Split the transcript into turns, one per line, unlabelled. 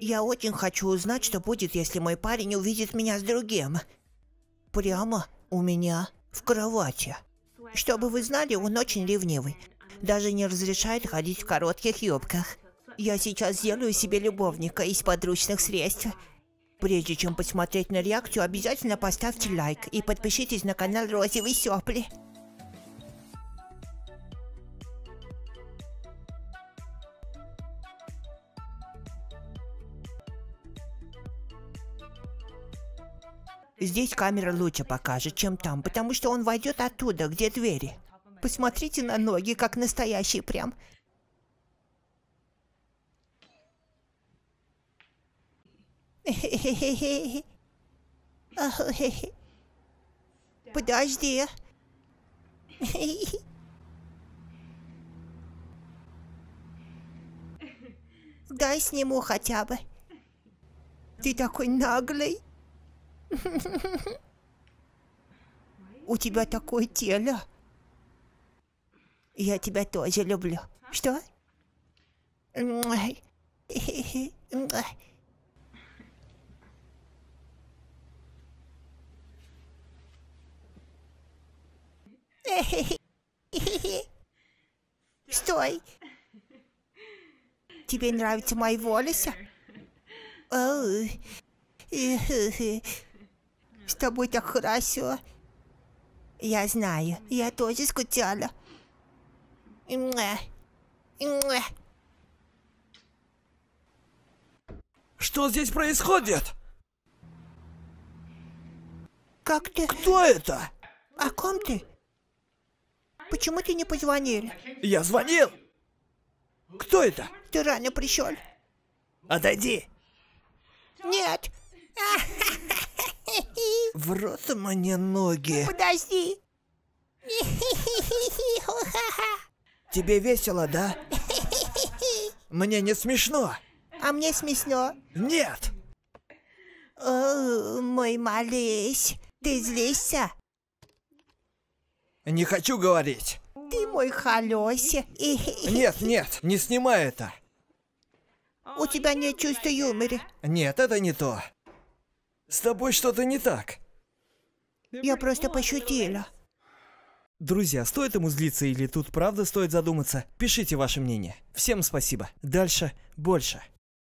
Я очень хочу узнать, что будет, если мой парень увидит меня с другим. Прямо у меня в кровати. Чтобы вы знали, он очень ревнивый. Даже не разрешает ходить в коротких юбках. Я сейчас сделаю себе любовника из подручных средств. Прежде чем посмотреть на реакцию, обязательно поставьте лайк и подпишитесь на канал Розовый Сёпли. Здесь камера лучше покажет, чем там, потому что он войдет оттуда, где двери. Посмотрите на ноги, как настоящие прям. Подожди. Дай сниму хотя бы. Ты такой наглый. У тебя такое тело. Я тебя тоже люблю. Что? Стой! Тебе нравятся мои волосы? С тобой так хорошо. Я знаю, я тоже скучала. Что здесь происходит? Как ты? Кто это? О ком ты? Почему ты не позвонил? Я звонил! Кто это? Ты рано пришел. Отойди! Нет! В рот мне ноги. Подожди. Тебе весело, да? Мне не смешно. А мне смешно. Нет. О, э, мой малыш, ты злишься? Не хочу говорить. Ты мой холёся. Нет, нет, не снимай это. У тебя нет чувства юмора. Нет, это не то. С тобой что-то не так. Я просто пошутила. Друзья, стоит ему злиться или тут правда стоит задуматься? Пишите ваше мнение. Всем спасибо. Дальше больше.